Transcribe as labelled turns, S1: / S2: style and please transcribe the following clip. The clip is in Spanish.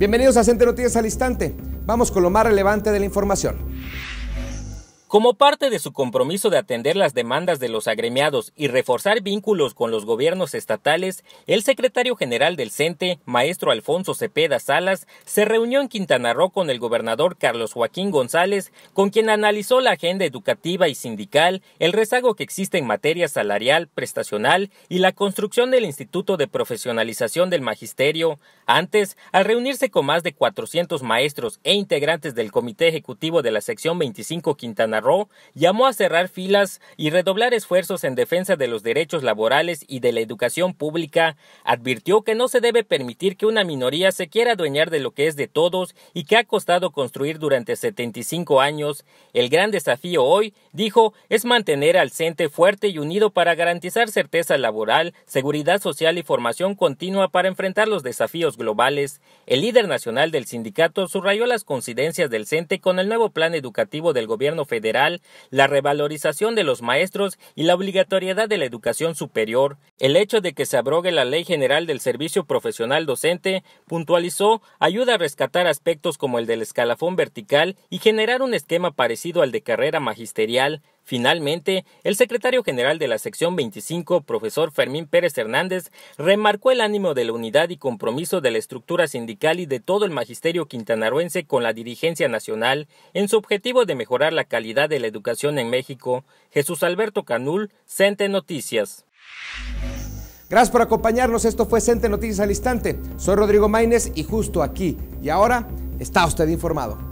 S1: Bienvenidos a Centro Noticias al Instante. Vamos con lo más relevante de la información.
S2: Como parte de su compromiso de atender las demandas de los agremiados y reforzar vínculos con los gobiernos estatales, el secretario general del CENTE, maestro Alfonso Cepeda Salas, se reunió en Quintana Roo con el gobernador Carlos Joaquín González, con quien analizó la agenda educativa y sindical, el rezago que existe en materia salarial, prestacional y la construcción del Instituto de Profesionalización del Magisterio. Antes, al reunirse con más de 400 maestros e integrantes del Comité Ejecutivo de la Sección 25 Quintana llamó a cerrar filas y redoblar esfuerzos en defensa de los derechos laborales y de la educación pública, advirtió que no se debe permitir que una minoría se quiera adueñar de lo que es de todos y que ha costado construir durante 75 años. El gran desafío hoy, dijo, es mantener al CENTE fuerte y unido para garantizar certeza laboral, seguridad social y formación continua para enfrentar los desafíos globales. El líder nacional del sindicato subrayó las coincidencias del CENTE con el nuevo plan educativo del gobierno federal la revalorización de los maestros y la obligatoriedad de la educación superior, el hecho de que se abrogue la Ley General del Servicio Profesional Docente, puntualizó, ayuda a rescatar aspectos como el del escalafón vertical y generar un esquema parecido al de carrera magisterial, Finalmente, el secretario general de la sección 25, profesor Fermín Pérez Hernández, remarcó el ánimo de la unidad y compromiso de la estructura sindical y de todo el magisterio quintanaruense con la dirigencia nacional en su objetivo de mejorar la calidad de la educación en México. Jesús Alberto Canul, Cente Noticias.
S1: Gracias por acompañarnos. Esto fue Cente Noticias al Instante. Soy Rodrigo Maínez y justo aquí y ahora está usted informado.